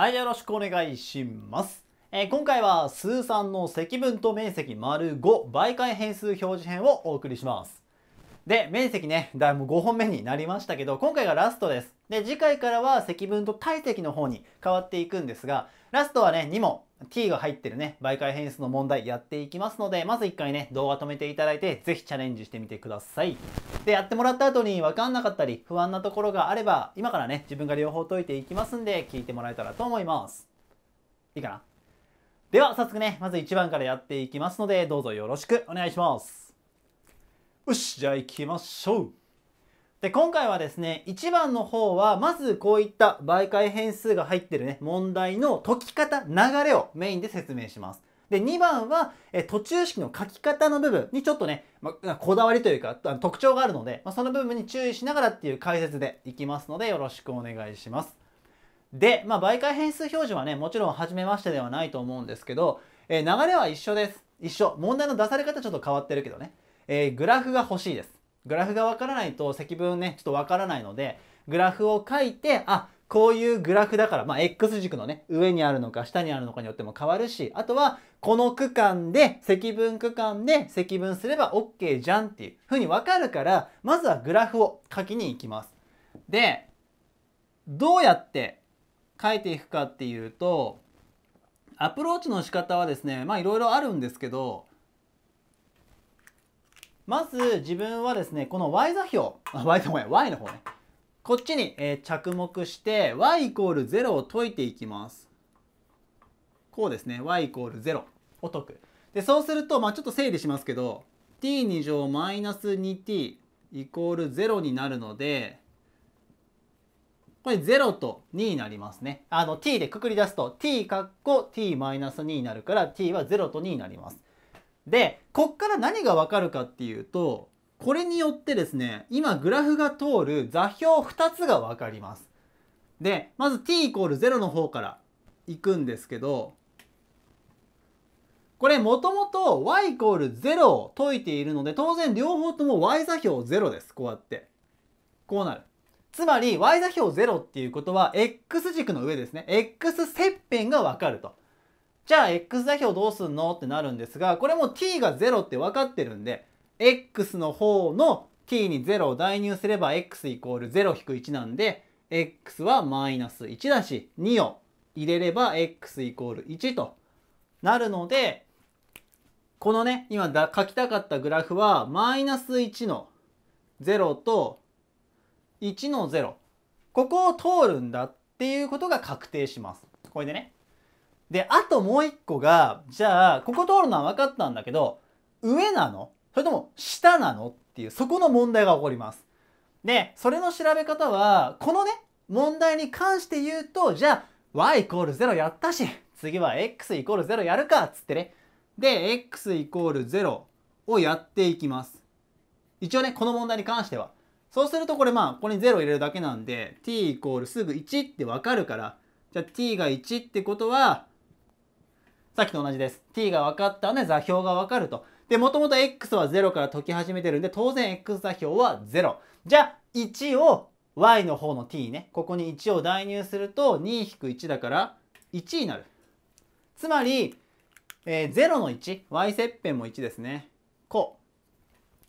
はい、よろしくお願いします。えー、今回は数3の積分と面積 ⑤ 倍解変数表示編をお送りします。で、面積ね、だいぶ5本目になりましたけど、今回がラストです。で、次回からは積分と体積の方に変わっていくんですが、ラストはね、2問 t が入ってるね、媒介変数の問題やっていきますので、まず1回ね、動画止めていただいて、是非チャレンジしてみてください。で、やってもらった後に分かんなかったり、不安なところがあれば、今からね、自分が両方解いていきますんで、聞いてもらえたらと思います。いいかなでは、早速ね、まず1番からやっていきますので、どうぞよろしくお願いします。よし、じゃあ行きましょう。で、今回はですね、1番の方は、まずこういった媒介変数が入ってるね、問題の解き方、流れをメインで説明します。で、2番は、え途中式の書き方の部分にちょっとね、まこだわりというか、特徴があるので、まあ、その部分に注意しながらっていう解説でいきますので、よろしくお願いします。で、まあ、媒介変数表示はね、もちろん初めましてではないと思うんですけど、えー、流れは一緒です。一緒。問題の出され方ちょっと変わってるけどね。えー、グラフが欲しいです。グラフがわからないと積分ね、ちょっとわからないので、グラフを書いて、あ、こういうグラフだから、まあ、X 軸のね、上にあるのか下にあるのかによっても変わるし、あとは、この区間で、積分区間で積分すれば OK じゃんっていうふうにわかるから、まずはグラフを書きに行きます。で、どうやって書いていくかっていうと、アプローチの仕方はですね、まあいろいろあるんですけど、まず自分はですね、この y 座標、あ、y 座標、y の方ね。こっちに、え着目して y イコール0を解いていきます。こうですね y イコール0を解く。でそうすると、まあ、ちょっと整理しますけど t2 乗マイナス 2t イコール0になるのでこれ0と2になりますね。あの t でくくり出すと t かっこ t マイナス2になるから t は0と2になります。でこっから何がわかるかっていうとこれによってですね、今グラフが通る座標2つが分かります。で、まず t イコール0の方からいくんですけど、これもともと y イコール0を解いているので、当然両方とも y 座標0です。こうやって。こうなる。つまり y 座標0っていうことは x 軸の上ですね。x 切片がわかると。じゃあ x 座標どうすんのってなるんですが、これも t が0って分かってるんで、x の方の t に0を代入すれば x イコール0-1なんで x はマイナス1だし2を入れれば x イコール1となるのでこのね今だ書きたかったグラフはマイナス1の0と1の0ここを通るんだっていうことが確定しますこれでねであともう一個がじゃあここ通るのは分かったんだけど上なのそれとも下なのっていうそこの問題が起こります。でそれの調べ方はこのね問題に関して言うとじゃあ y イコール0やったし次は x イコール0やるかっつってねで x イコール0をやっていきます一応ねこの問題に関してはそうするとこれまあここに0入れるだけなんで t イコールすぐ1ってわかるからじゃあ t が1ってことはさっきと同じです t が分かったので座標が分かるとで、もともと x は0から解き始めてるんで、当然 x 座標は0。じゃあ、1を y の方の t ね。ここに1を代入すると、2-1だから1になる。つまり、えー、0の1、y 切片も1ですね。こ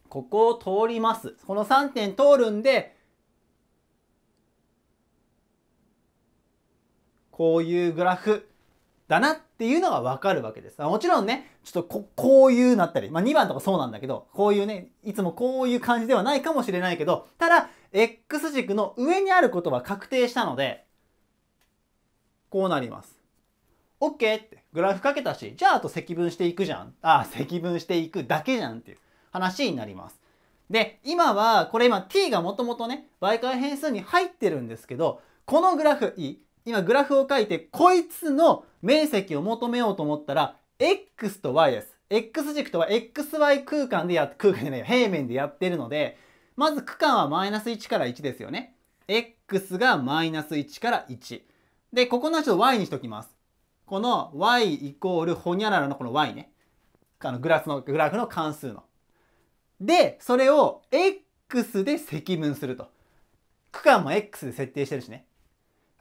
う。ここを通ります。この3点通るんで、こういうグラフだなっていうのがわかるわけです。もちろんね、ちょっとここういうなったり、まあ、2番とかそうなんだけど、こういうね、いつもこういう感じではないかもしれないけど、ただ、X 軸の上にあることは確定したので、こうなります。OK ってグラフかけたし、じゃああと積分していくじゃん。ああ、積分していくだけじゃんっていう話になります。で、今は、これ今 t がもともとね、媒介変数に入ってるんですけど、このグラフ、いい今グラフを書いて、こいつの面積を求めようと思ったら、x と y です。x 軸とは xy 空間でや、空間じゃないよ、平面でやってるので、まず区間はマイナス1から1ですよね。x がマイナス1から1。で、ここのっを y にしときます。この y イコールほにゃららのこの y ね。あのグラスの、グラフの関数の。で、それを x で積分すると。区間も x で設定してるしね。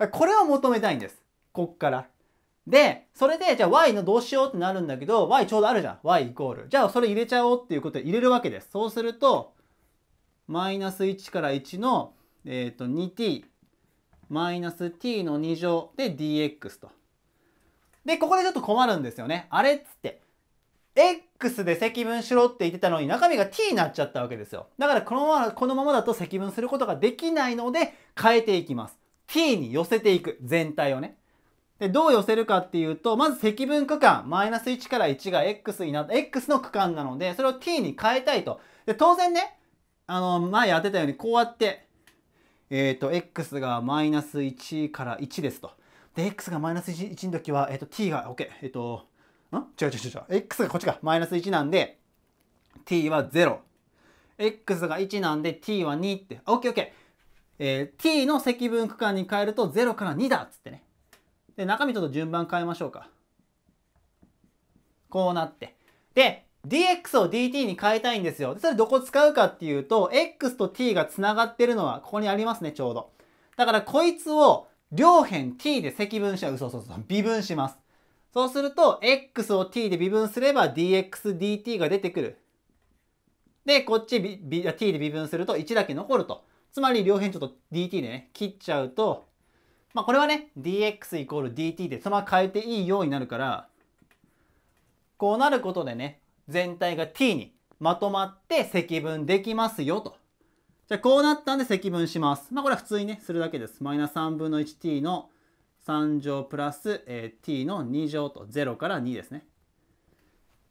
これを求めたいんです。こっから。で、それで、じゃあ y のどうしようってなるんだけど、y ちょうどあるじゃん。y イコール。じゃあそれ入れちゃおうっていうことで入れるわけです。そうすると、マイナス1から1の、えー、と 2t マイナス t の2乗で dx と。で、ここでちょっと困るんですよね。あれっつって。x で積分しろって言ってたのに中身が t になっちゃったわけですよ。だからこのままこのままだと積分することができないので変えていきます。t に寄せていく。全体をね。で、どう寄せるかっていうと、まず積分区間、マイナス1から1が x になった、x の区間なので、それを t に変えたいと。で、当然ね、あの、前やってたように、こうやって、えっ、ー、と、x がマイナス1から1ですと。で、x がマイナス 1, 1の時は、えっ、ー、と、t が、OK、えっ、ー、と、ん違う違う違う違う。x がこっちか、マイナス1なんで、t は0。x が1なんで t は2って。OKOK。えー、t の積分区間に変えると0から2だっつってね。で、中身ちょっと順番変えましょうか。こうなって。で、dx を dt に変えたいんですよ。それどこ使うかっていうと、x と t がつながってるのはここにありますね、ちょうど。だからこいつを両辺 t で積分しゃう。そうそう、微分します。そうすると、x を t で微分すれば dx dt が出てくる。で、こっち t で微分すると1だけ残ると。つまり両辺ちょっと dt でね、切っちゃうと、まあこれはね、dx イコール dt でそのまま変えていいようになるから、こうなることでね、全体が t にまとまって積分できますよと。じゃあこうなったんで積分します。まあこれは普通にね、するだけです。マイナス3分の 1t の3乗プラス、えー、t の2乗と0から2ですね。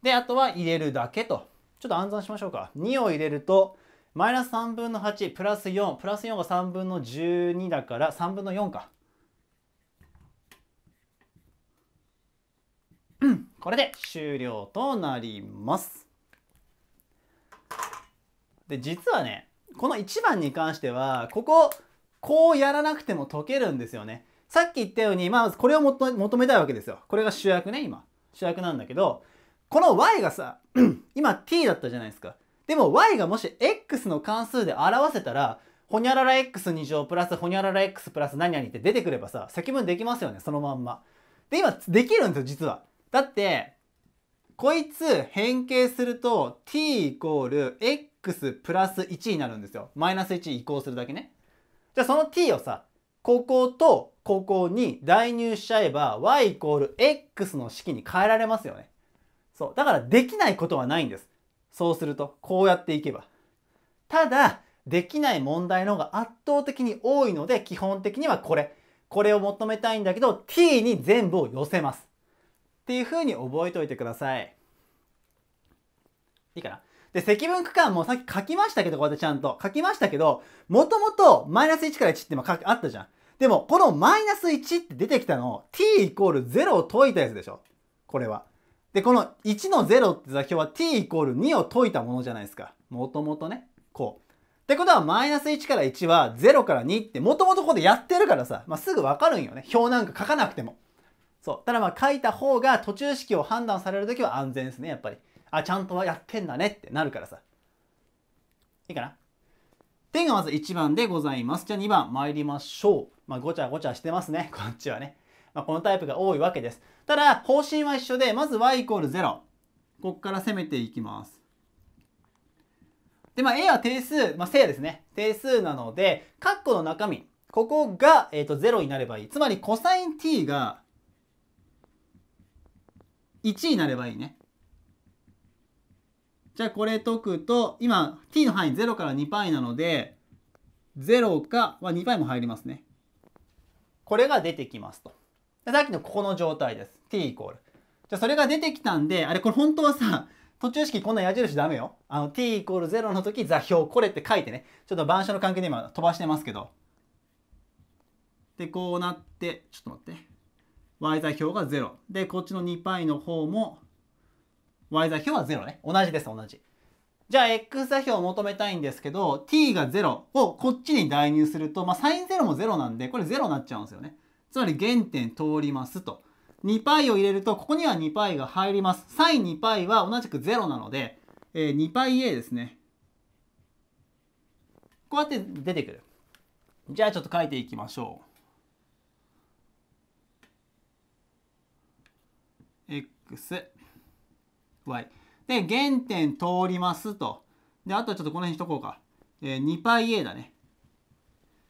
で、あとは入れるだけと。ちょっと暗算しましょうか。2を入れると、マイナス3分の8プラス4プラス4が3分の12だから3分の4か。これで終了となります。で実はねこの1番に関してはこここうやらなくても解けるんですよね。さっき言ったように、まあ、これを求めたいわけですよ。これが主役ね、今。主役なんだけど、この y がさ、今 t だったじゃないですか。でも y がもし x の関数で表せたら、ほにゃらら x 二乗プラスほにゃらら x プラス何々って出てくればさ、積分できますよね、そのまんま。で、今、できるんですよ、実は。だって、こいつ変形すると t イコール x プラス1になるんですよ。マイナス1移行するだけね。じゃあその t をさ、こことここに代入しちゃえば y イコール x の式に変えられますよね。そう。だからできないことはないんです。そうすると、こうやっていけば。ただ、できない問題の方が圧倒的に多いので、基本的にはこれ。これを求めたいんだけど、t に全部を寄せます。っていう風に覚えておいてください。いいかなで、積分区間もさっき書きましたけど、こうやってちゃんと書きましたけど、もともとマイナス1から1って今あったじゃん。でも、このマイナス1って出てきたのを t イコール0を解いたやつでしょこれは。で、この1の0って座標は t イコール2を解いたものじゃないですか。もともとね、こう。ってことは、マイナス1から1は0から2って、もともとここでやってるからさ、まあ、すぐわかるんよね。表なんか書かなくても。そう。ただまあ書いた方が途中式を判断されるときは安全ですね、やっぱり。あ、ちゃんとはやってんだねってなるからさ。いいかな点がまず1番でございます。じゃあ2番参りましょう。まあごちゃごちゃしてますね、こっちはね。まあ、このタイプが多いわけです。ただ、方針は一緒で、まず y イコール0。ここから攻めていきます。で、まあ、A は定数、まあ、正ですね。定数なので、括弧の中身、ここが、えーと、0になればいい。つまり、コサイン t が1になればいいね。じゃあ、これ解くと、今、t の範囲0から2パイなので、0か、まあ、2パイも入りますね。これが出てきますと。でさっきのここの状態です。t イコール。じゃあそれが出てきたんで、あれこれ本当はさ、途中式こんな矢印ダメよ。あの t イコール0の時座標これって書いてね。ちょっと板書の関係で今飛ばしてますけど。で、こうなって、ちょっと待って。y 座標が0。で、こっちの 2π の方も y 座標は0ね。同じです、同じ。じゃあ x 座標を求めたいんですけど t が0をこっちに代入すると、まあ、サイ0も0なんでこれ0になっちゃうんですよね。つまり原点通りますと。2π を入れると、ここには 2π が入ります。sin2π は同じく0なので、えー、2πa ですね。こうやって出てくる。じゃあちょっと書いていきましょう。x, y。で、原点通りますと。で、あとはちょっとこの辺にしとこうか。えー、2πa だね。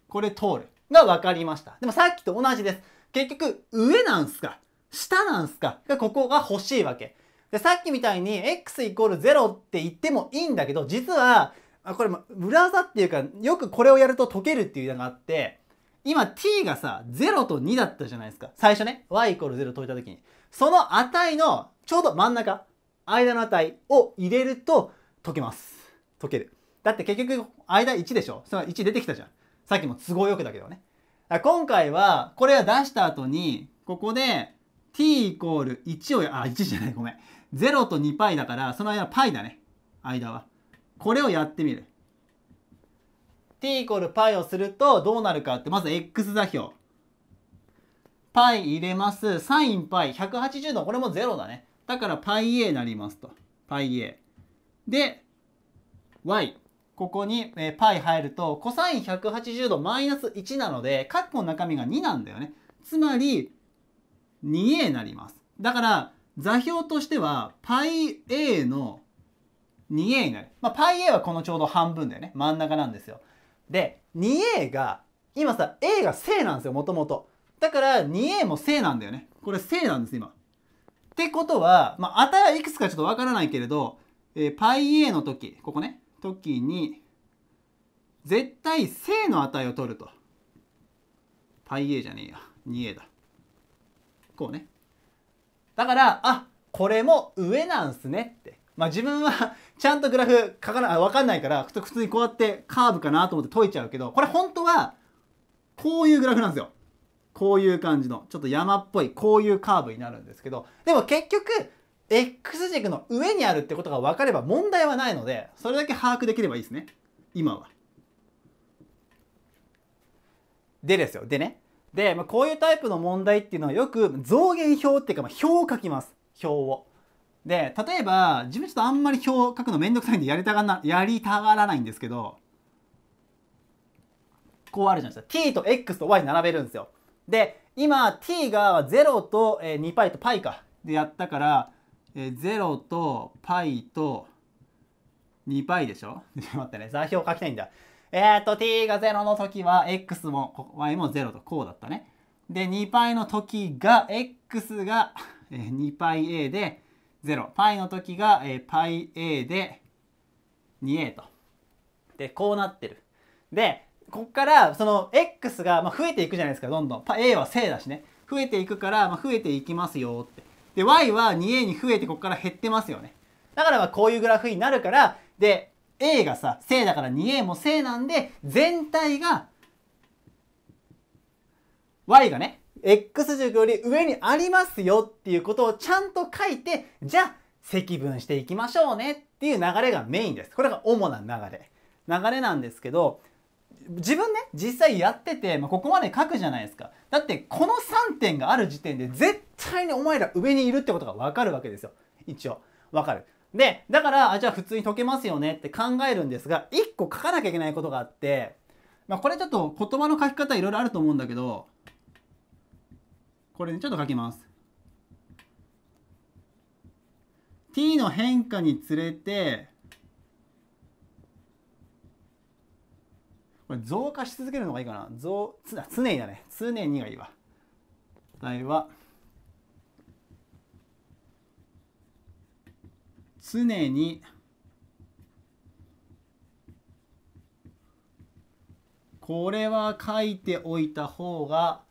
これ通る。が分かりました。でもさっきと同じです。結局、上なんすか下なんすかここが欲しいわけ。で、さっきみたいに x イコール0って言ってもいいんだけど、実は、これも裏技っていうか、よくこれをやると解けるっていうのがあって、今 t がさ、0と2だったじゃないですか。最初ね、y イコール0解いた時に。その値のちょうど真ん中、間の値を入れると解けます。解ける。だって結局、間1でしょその1出てきたじゃん。さっきも都合よくだけどね。今回は、これは出した後に、ここで t イコール1をあ、1じゃない、ごめん。0と 2π だから、その間 π だね。間は。これをやってみる。t イコール π をするとどうなるかって、まず x 座標。π 入れます。サイン π。180度、これも0だね。だから πa になりますと。πa。で、y。ここに、えパイ入ると、コサイン180度マイナス1なので、カッコの中身が2なんだよね。つまり、2a になります。だから、座標としては、パイ a の 2a になる。まあ、パイ a はこのちょうど半分だよね。真ん中なんですよ。で、2a が、今さ、a が正なんですよ、もともと。だから 2a も正なんだよね。これ正なんです、今。ってことは、まあ、値はいくつかちょっとわからないけれど、えー、πa の時、ここね、時に絶対正の値を取ると πa じゃねえや 2a だこうねだからあこれも上なんすねってまあ自分はちゃんとグラフ書かな分かんないから普通にこうやってカーブかなと思って解いちゃうけどこれ本当はこういうグラフなんですよこういう感じのちょっと山っぽいこういうカーブになるんですけどでも結局 X 軸の上にあるってことが分かれば問題はないのでそれだけ把握できればいいですね今は。でですよでねで、まあ、こういうタイプの問題っていうのはよく増減表っていうか、まあ、表を書きます表を。で例えば自分ちょっとあんまり表を書くの面倒くさいんでやりたがなやりたがらないんですけどこうあるじゃないですか t と x と y 並べるんですよ。で今 t が0と 2π と π かでやったからえー、0と π と 2π でしょ ち待ってね、座標書きたいんだ。えー、っと、t が0の時は x も y も0とこうだったね。で、2π の時が x が 2πa で0。π の時が πa で 2a と。で、こうなってる。で、こっからその x が増えていくじゃないですか、どんどん。a は正だしね。増えていくから、増えていきますよって。で y は 2a に増えてここから減ってますよねだからまあこういうグラフになるからで a がさ正だから 2a も正なんで全体が y がね x 軸より上にありますよっていうことをちゃんと書いてじゃあ積分していきましょうねっていう流れがメインですこれが主な流れ流れなんですけど自分ね実際やってて、まあ、ここまで書くじゃないですかだってこの3点がある時点で絶対にお前ら上にいるってことが分かるわけですよ一応分かるでだからあじゃあ普通に解けますよねって考えるんですが1個書かなきゃいけないことがあって、まあ、これちょっと言葉の書き方いろいろあると思うんだけどこれねちょっと書きます t の変化につれてこれ増加し続けるのがいいかな。増、常にだね。常にがいいわ。は、常にこれは書いておいた方が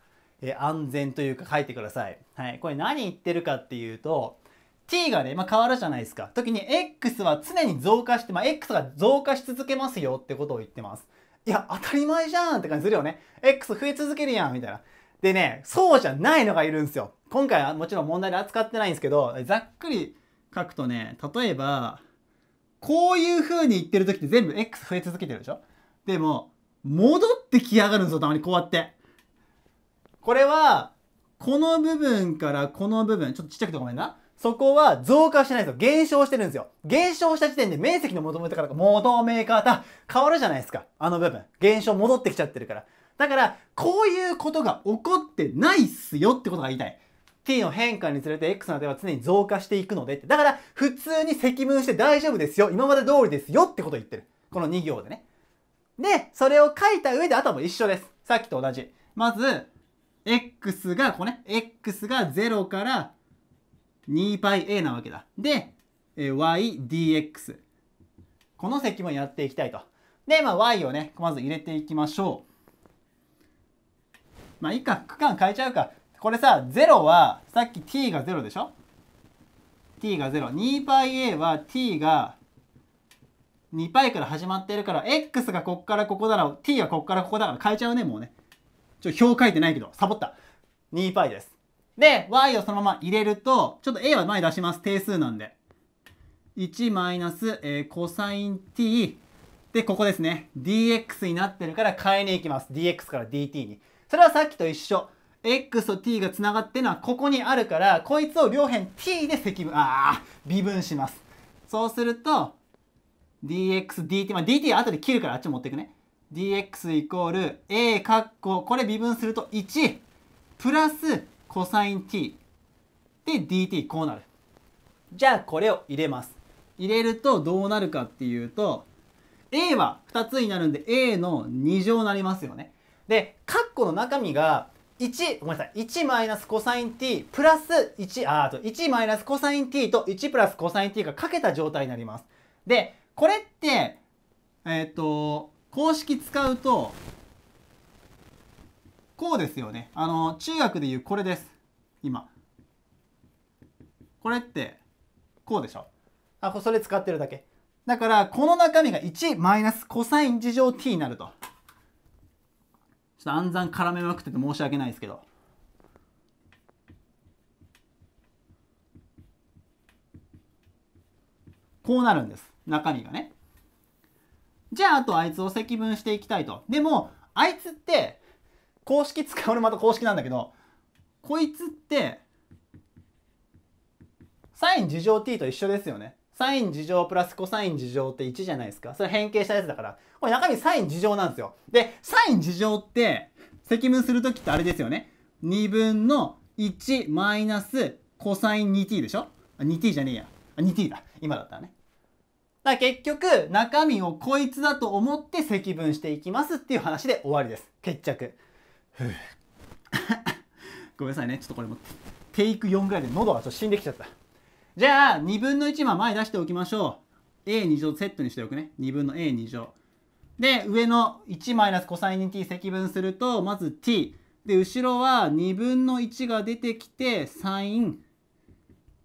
安全というか書いてください。はい、これ何言ってるかっていうと t がね、まあ、変わるじゃないですか。時に x は常に増加して、まあ、x が増加し続けますよってことを言ってます。いや、当たり前じゃんって感じするよね。X 増え続けるやんみたいな。でね、そうじゃないのがいるんですよ。今回はもちろん問題で扱ってないんですけど、ざっくり書くとね、例えば、こういう風に言ってる時って全部 X 増え続けてるでしょでも、戻ってきやがるんですよ、たまにこうやって。これは、この部分からこの部分、ちょっとちっちゃくてごめんな。そこは増加してないですよ。減少してるんですよ。減少した時点で面積の求め方が求め方変わるじゃないですか。あの部分。減少戻ってきちゃってるから。だから、こういうことが起こってないっすよってことが言いたい。t の変化につれて x の値は常に増加していくのでって。だから、普通に積分して大丈夫ですよ。今まで通りですよってことを言ってる。この2行でね。で、それを書いた上で、あとはも一緒です。さっきと同じ。まず、x が、ここね、x が0から 2πa なわけだ。で、えー、ydx。この積分やっていきたいと。で、まあ、y をね、まず入れていきましょう。まあ、いいか、区間変えちゃうか。これさ、0は、さっき t が0でしょ ?t が0。2πa は t が 2π から始まってるから、x がこっからここだら、t がこっからここだから変えちゃうね、もうね。ちょ、表書いてないけど、サボった。2π です。で、y をそのまま入れると、ちょっと a は前出します。定数なんで。1マイナス、えー、コサイン t。で、ここですね。dx になってるから変えに行きます。dx から dt に。それはさっきと一緒。x と t がつながってるのはここにあるから、こいつを両辺 t で積分、あー、微分します。そうすると、dx、dt、まあ、dt は後で切るからあっち持っていくね。dx イコール a 括弧、これ微分すると1、プラスコサイン t で dt こうなる。じゃあこれを入れます。入れるとどうなるかっていうと a は2つになるんで a の2乗になりますよね。で括弧の中身が1ごめんなさい1マイナスコサイン t プラス1あと1マイナスコサイン t と1プラスコサイン t がかけた状態になります。でこれってえっ、ー、と公式使うとこうですよねあの中学でいうこれです今これってこうでしょあそれ使ってるだけだからこの中身が1マイナスコサイン事乗 t になるとちょっと暗算絡めまくってて申し訳ないですけどこうなるんです中身がねじゃああとあいつを積分していきたいとでもあいつって公式使う俺また公式なんだけどこいつってサイン事乗 t と一緒ですよねサイン事乗プラスコサイン事乗って1じゃないですかそれ変形したやつだからこれ中身サイン事乗なんですよでサイン事乗って積分する時ってあれですよね2分の1マイナスコサイン 2t でしょ 2t じゃねえやあ 2t だ今だったらねだ結局中身をこいつだと思って積分していきますっていう話で終わりです決着 ごめんなさいねちょっとこれもテイク4ぐらいで喉がちょっと死んできちゃったじゃあ2分の1は前出しておきましょう a2 乗セットにしておくね2分の a2 乗で上の1マイナスコサイン t 積分するとまず t で後ろは2分の1が出てきてサイン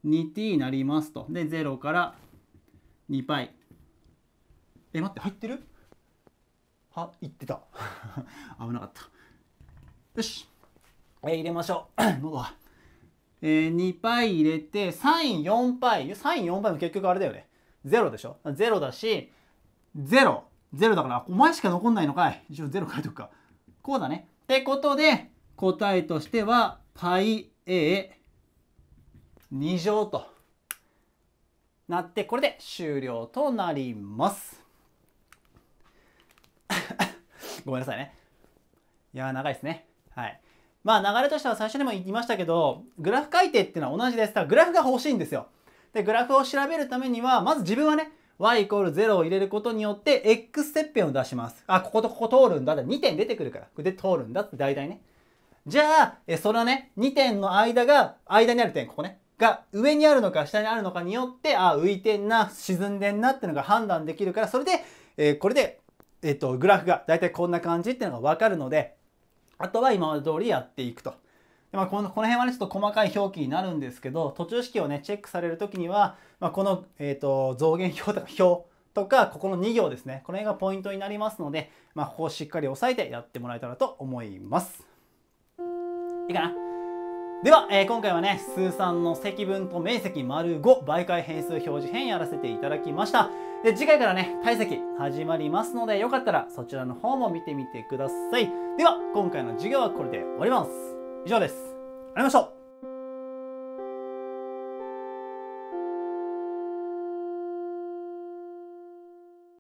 2t になりますとで0から2 π え待って入ってるは言ってた 危なかったよし、えー、入れましょう 喉は、えー、2 π 入れてサイン4 π イサイン4 π も結局あれだよね0でしょ0だし0ゼロだからお前しか残んないのかい一応ゼロ書いとくかこうだねってことで答えとしては πa 2乗となってこれで終了となります ごめんなさいねいや長いですねはい。まあ流れとしては最初にも言いましたけど、グラフ改定っていうのは同じです。だからグラフが欲しいんですよ。で、グラフを調べるためには、まず自分はね、y イコール0を入れることによって、x 切片を出します。あ、こことここ通るんだ。だ2点出てくるから。これで通るんだって大体ね。じゃあ、えそのね、2点の間が、間にある点、ここね。が上にあるのか下にあるのかによって、あ、浮いてんな、沈んでんなってのが判断できるから、それで、えー、これで、えっ、ー、と、グラフが大体こんな感じっていうのがわかるので、あとは今まで通りやっていくと。でまあ、このこの辺はね、ちょっと細かい表記になるんですけど、途中式をね、チェックされる時には、まあ、この、えーと、増減表とか表とか、ここの2行ですね。この辺がポイントになりますので、まあ、ここをしっかり押さえてやってもらえたらと思います。いいかなでは、えー、今回はね、数3の積分と面積丸5媒介変数表示編やらせていただきました。で、次回からね、体積始まりますので、よかったらそちらの方も見てみてください。では今回の授業はこれで終わります以上ですありがとうございました